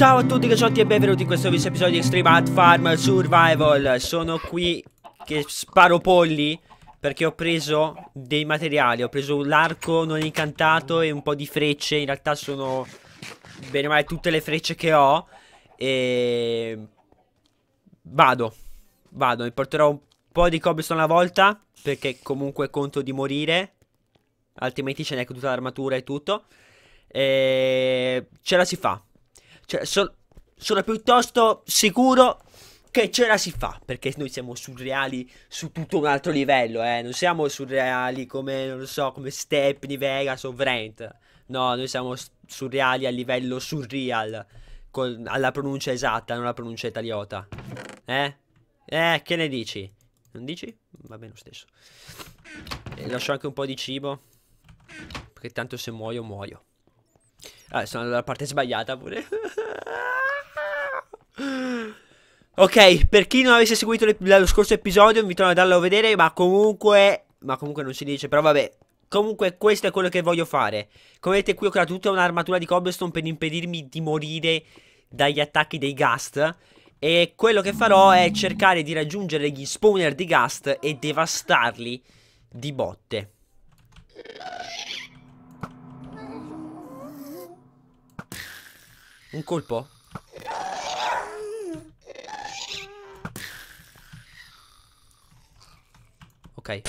Ciao a tutti cacciotti e benvenuti in questo nuovo episodio di Extreme Hard Farm Survival Sono qui che sparo polli perché ho preso dei materiali Ho preso l'arco non incantato e un po' di frecce In realtà sono bene male tutte le frecce che ho E... Vado Vado, mi porterò un po' di cobblestone alla volta Perché comunque conto di morire Altrimenti ce n'è tutta l'armatura e tutto E... Ce la si fa cioè, so, sono piuttosto sicuro che ce la si fa, perché noi siamo surreali su tutto un altro livello, eh. Non siamo surreali come, non lo so, come Stepney, Vegas o Vrent. No, noi siamo surreali a livello surreal, con, alla pronuncia esatta, non alla pronuncia italiota. Eh? Eh, che ne dici? Non dici? Va bene lo stesso. E lascio anche un po' di cibo, perché tanto se muoio, muoio. Ah, sono dalla parte sbagliata pure. ok, per chi non avesse seguito lo scorso episodio, mi trovo a darlo a vedere, ma comunque... Ma comunque non si dice, però vabbè. Comunque questo è quello che voglio fare. Come vedete qui ho creato tutta un'armatura di cobblestone per impedirmi di morire dagli attacchi dei ghast. E quello che farò è cercare di raggiungere gli spawner di ghast e devastarli di botte. Un colpo. Ok.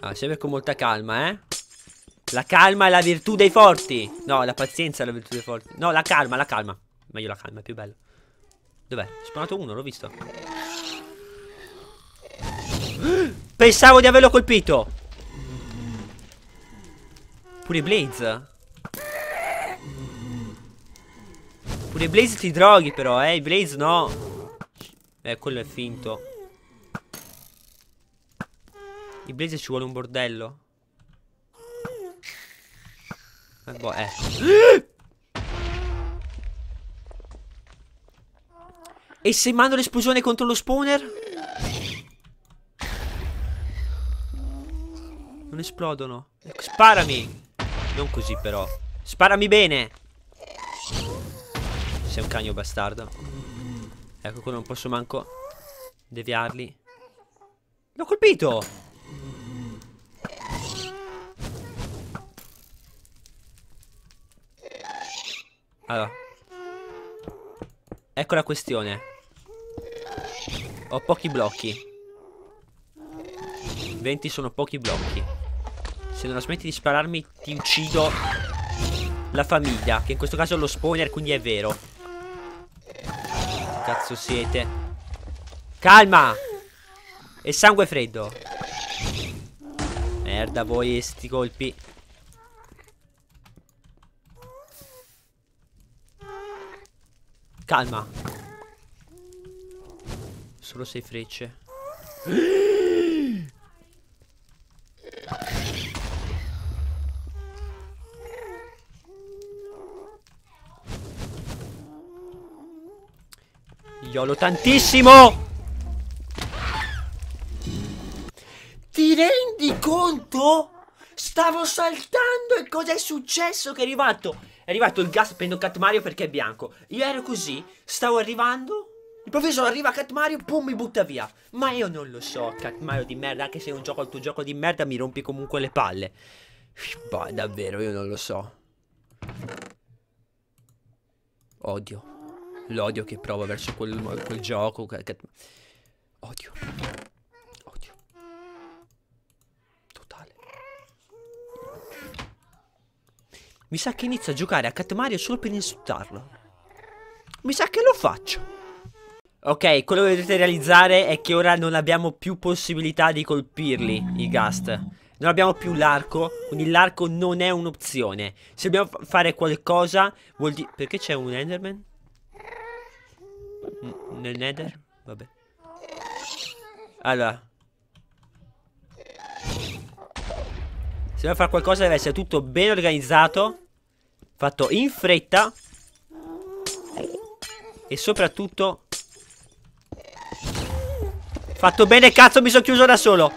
Ah, sempre con molta calma, eh. La calma è la virtù dei forti. No, la pazienza è la virtù dei forti. No, la calma, la calma. Meglio la calma, è più bello. Dov'è? Spawnato uno, l'ho visto. Pensavo di averlo colpito. Pure Blaze. Pure Blaze ti droghi però, eh. Blaze no. Eh, quello è finto. I Blaze ci vuole un bordello. Eh, boh, eh. E se mando l'esplosione contro lo spawner? Non esplodono. Ecco, sparami. Non così però Sparami bene Sei un cagno bastardo Ecco qua non posso manco Deviarli L'ho colpito Allora Ecco la questione Ho pochi blocchi 20 sono pochi blocchi se non smetti di spararmi ti uccido la famiglia. Che in questo caso è lo spawner, quindi è vero. Cazzo siete. Calma! E sangue freddo. Merda voi sti colpi. Calma. Solo sei frecce. Figliolo tantissimo! Ti rendi conto? Stavo saltando e cos'è successo che è arrivato? È arrivato il gas, prendo Cat Mario perché è bianco. Io ero così, stavo arrivando, Il professor arriva Cat Mario, pum, mi butta via. Ma io non lo so, Cat Mario di merda, anche se è un gioco al tuo gioco di merda, mi rompi comunque le palle. Boh, davvero, io non lo so. Odio. L'odio che provo verso quel, quel gioco. Che, che... Odio. Odio. Totale. Mi sa che inizio a giocare a Cat Mario solo per insultarlo. Mi sa che lo faccio. Ok, quello che dovete realizzare è che ora non abbiamo più possibilità di colpirli, i Gast. Non abbiamo più l'arco, quindi l'arco non è un'opzione. Se dobbiamo fare qualcosa, vuol dire... Perché c'è un Enderman? nel nether? Vabbè. Allora. Se vuoi fare qualcosa deve essere tutto ben organizzato. Fatto in fretta. E soprattutto... Fatto bene, cazzo, mi sono chiuso da solo.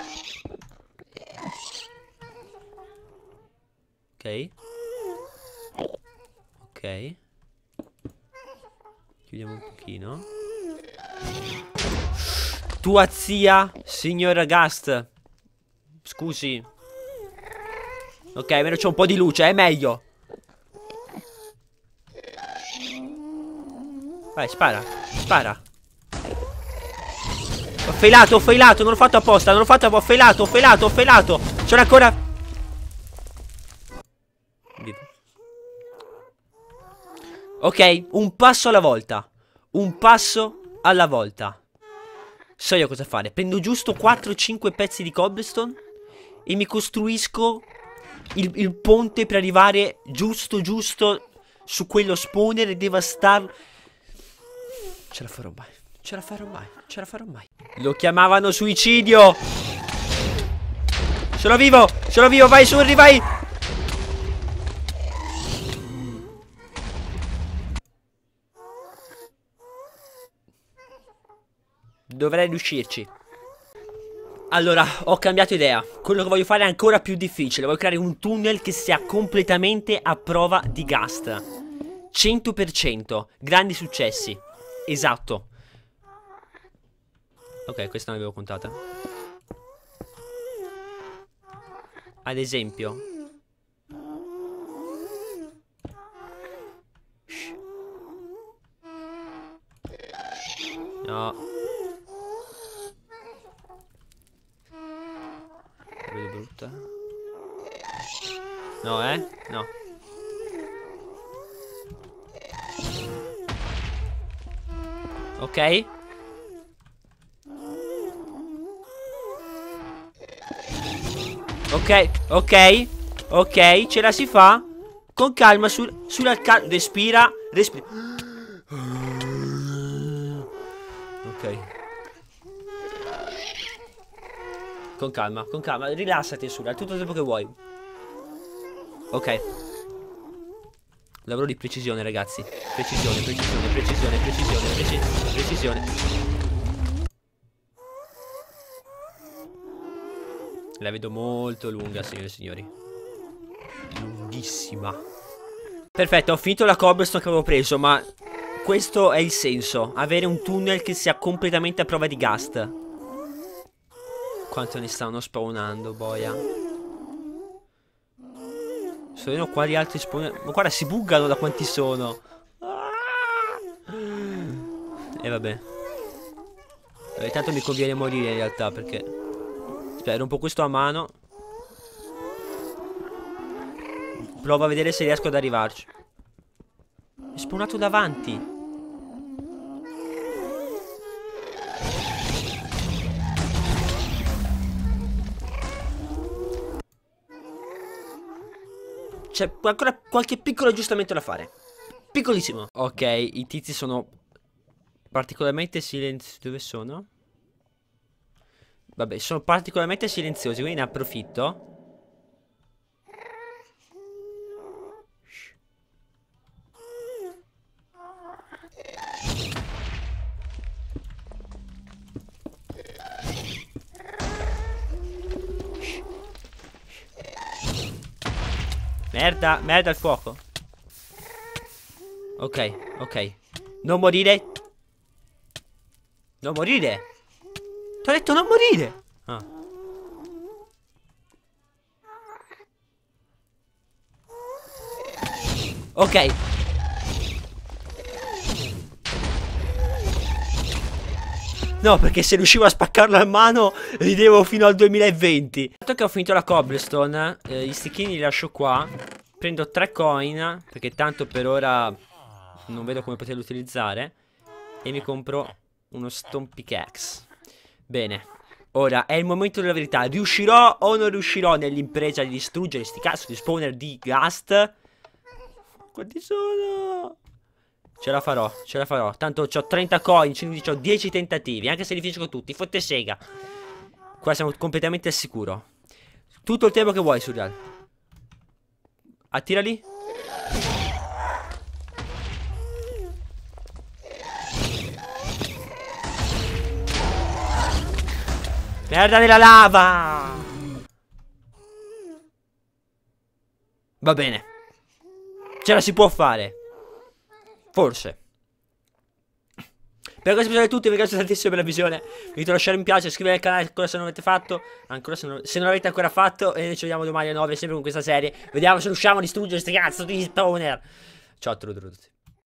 Tua zia, signora Gast. Scusi. Ok, almeno c'è un po' di luce, è meglio. Vai, spara, spara. Ho failato, ho failato, non l'ho fatto apposta, non l'ho fatto apposta, ho failato, ho failato, ho failato. C'era ancora... Ok, un passo alla volta. Un passo alla volta. So io cosa fare. Prendo giusto 4-5 pezzi di cobblestone e mi costruisco il, il, ponte per arrivare giusto giusto su quello spawner e devastarlo. Ce la farò mai. Ce la farò mai. Ce la farò mai. Lo chiamavano suicidio. Sono vivo. Sono vivo. Vai, Surri, vai. Dovrei riuscirci. Allora, ho cambiato idea. Quello che voglio fare è ancora più difficile. Voglio creare un tunnel che sia completamente a prova di gas. 100%. Grandi successi. Esatto. Ok, questa non l'avevo contata. Ad esempio, Ok? Ok, ok, ok, ce la si fa Con calma, sul, sulla calma Respira, respira Ok Con calma, con calma, rilassati sulla tutto il tempo che vuoi Ok Lavoro di precisione ragazzi precisione, precisione, precisione, precisione, precisione, precisione. La vedo molto lunga, signore e signori. Lunghissima. Perfetto, ho finito la cobblestone che avevo preso, ma questo è il senso. Avere un tunnel che sia completamente a prova di gas. Quanto ne stanno spawnando, boia. Sono quali altri spawn... Ma guarda, si buggano da quanti sono. E vabbè. vabbè. Tanto mi conviene morire in realtà perché... Spero cioè, un po' questo a mano. Provo a vedere se riesco ad arrivarci. È spawnato davanti. C'è ancora qualche piccolo aggiustamento da fare. Piccolissimo. Ok, i tizi sono Particolarmente silenziosi. Dove sono? Vabbè, sono particolarmente silenziosi, quindi ne approfitto. Merda, merda il fuoco. Ok, ok. Non morire. Non morire! Ti ho detto non morire! Ah. Ok. No, perché se riuscivo a spaccarlo a mano ridevo fino al 2020. Dato che ho finito la cobblestone, eh, gli sticchini li lascio qua. Prendo tre coin, perché tanto per ora non vedo come poterli utilizzare. E mi compro uno stompicacks. Bene. Ora è il momento della verità. Riuscirò o non riuscirò nell'impresa di distruggere sti cazzo di spawner di Gast? Quanti sono? Ce la farò, ce la farò. Tanto ho 30 coin, quindi ho 10 tentativi. Anche se li finisco tutti, fotte sega. Qua siamo completamente al sicuro. Tutto il tempo che vuoi, Surreal. Attirali. Merda della lava! Va bene. Ce la si può fare. Forse. Per questo episodio è tutto, vi ringrazio tantissimo per la visione. Vi invito a lasciare un piace, iscrivervi al canale ancora se non l'avete fatto. Ancora se non, se non l'avete ancora fatto. E ci vediamo domani alle 9, sempre con questa serie. Vediamo se riusciamo a distruggere questi cazzo di spawner. Ciao a tutti.